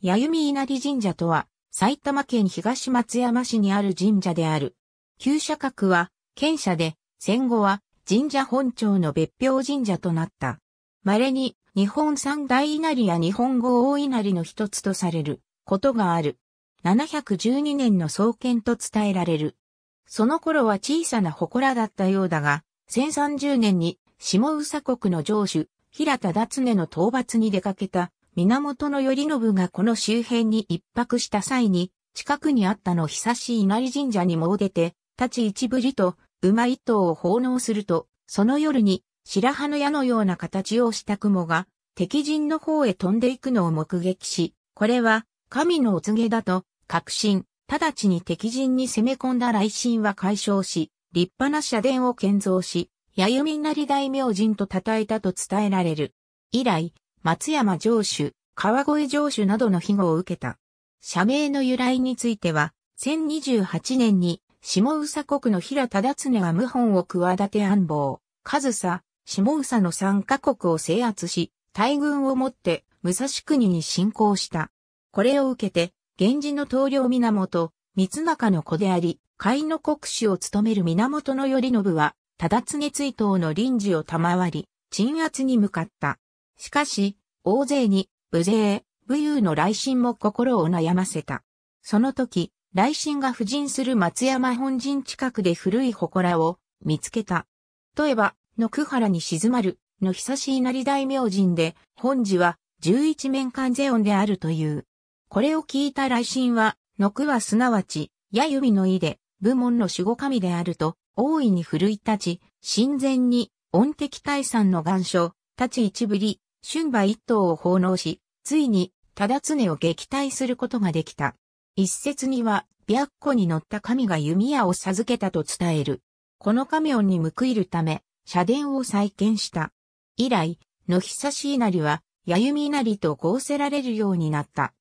弥生稲荷神社とは、埼玉県東松山市にある神社である。旧社格は、県社で、戦後は、神社本庁の別表神社となった。稀に、日本三大稲荷や日本五大稲荷の一つとされる、ことがある。712年の創建と伝えられる。その頃は小さな祠だったようだが、1030年に、下宇佐国の城主、平田達根の討伐に出かけた源頼信がこの周辺に一泊した際に、近くにあったの久し稲荷神社に詣出て、立ち一ぶりと、馬一頭を奉納すると、その夜に、白羽の矢のような形をした雲が、敵陣の方へ飛んでいくのを目撃し、これは、神のお告げだと、確信、直ちに敵陣に攻め込んだ雷神は解消し、立派な社殿を建造し、弥生なり大明神と称えたと伝えられる。以来、松山城主、川越城主などの庇護を受けた。社名の由来については、1028年に、下宇佐国の平忠常が謀反を企て安房、上佐、下宇佐の三カ国を制圧し、大軍をもって武蔵国に侵攻した。これを受けて、源氏の棟梁源、三中の子であり、甲斐の国主を務める源頼信は、忠常追悼の臨時を賜り、鎮圧に向かった。しかし、大勢に、無勢、武勇の来信も心を悩ませた。その時、来信が布陣する松山本陣近くで古い祠を見つけた。例えば、の久原に静まる、の久しいなり大明神で、本寺は十一面観世音であるという。これを聞いた来信は、の久はすなわち、や指の意で、部門の守護神であると、大いに奮い立ち、神前に、音的大山の願書、立ち一ぶり、春馬一頭を奉納し、ついに、忠常を撃退することができた。一説には、白虎に乗った神が弓矢を授けたと伝える。この神音に報いるため、社殿を再建した。以来、野久し稲荷は、弥弓稲荷と合せられるようになった。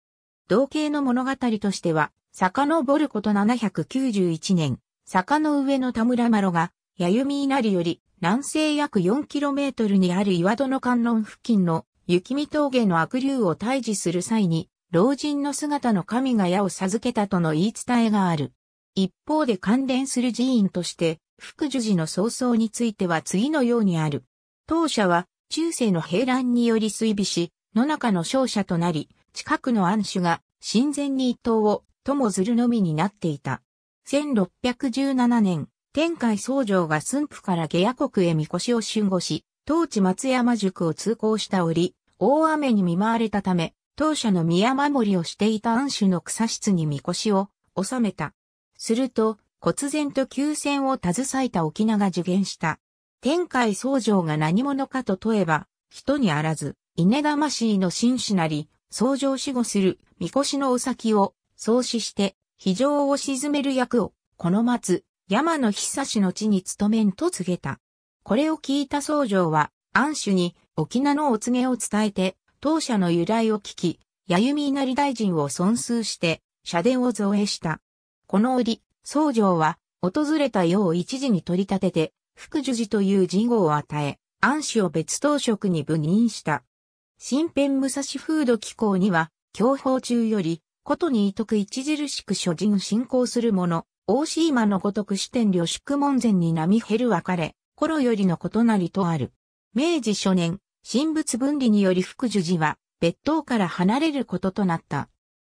同型の物語としては、遡ること791年、坂の上の田村麻呂が、弥弓稲荷より南西約 4km にある岩戸の観音付近の雪見峠の悪竜を退治する際に、老人の姿の神が矢を授けたとの言い伝えがある。一方で関連する寺院として、福寿寺の早々については次のようにある。当社は、中世の平乱により水尾し、野中の勝者となり、近くの安守が、神前に一刀を、ともずるのみになっていた。1617年、天海僧正が駿府から下野国へ見越しを春語し、当地松山塾を通行した折、大雨に見舞われたため、当社の宮守りをしていた安守の草室に見越しを収めた。すると、忽然と急戦を携えた沖縄が受言した。天海僧正が何者かと問えば、人にあらず、稲魂の紳士なり、僧正死後する、見越しのお先を、創始して、非常を鎮める役を、この松、山野久しの地に勤めんと告げた。これを聞いた僧正は、安主に沖縄のお告げを伝えて、当社の由来を聞き、やゆみ稲荷大臣を尊崇して、社殿を造営した。この折、僧正は、訪れた世を一時に取り立てて、福寿寺という神号を与え、安守を別当職に部任した。新編武蔵風土機構には、教法中より、ことに遺徳著しく諸人信仰する者、大島のごとく視点旅宿門前に波減る別れ、頃よりの異なりとある。明治初年、神仏分離により福寿寺は、別当から離れることとなった。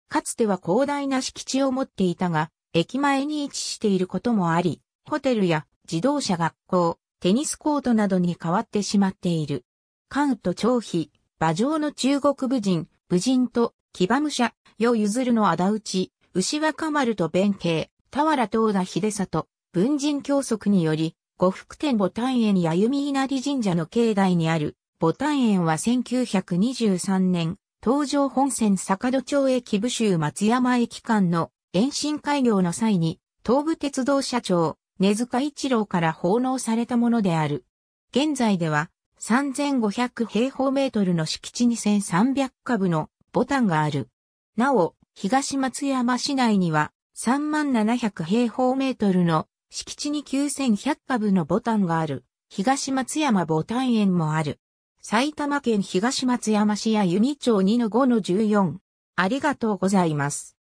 かつては広大な敷地を持っていたが、駅前に位置していることもあり、ホテルや自動車学校、テニスコートなどに変わってしまっている。関と長飛、馬上の中国武人、武人と、騎馬武者、与譲るの仇討ち、牛若丸と弁慶、田原東田秀里、文人教則により、呉服店牡丹園や弓稲荷神社の境内にある、牡丹園は1923年、東上本線坂戸町駅部州松山駅間の延伸開業の際に、東武鉄道社長、根塚一郎から奉納されたものである。現在では、3500平方メートルの敷地に1300株のボタンがある。なお、東松山市内には、3700平方メートルの敷地に9100株のボタンがある、東松山ボタン園もある。埼玉県東松山市や由美町2の5の14。ありがとうございます。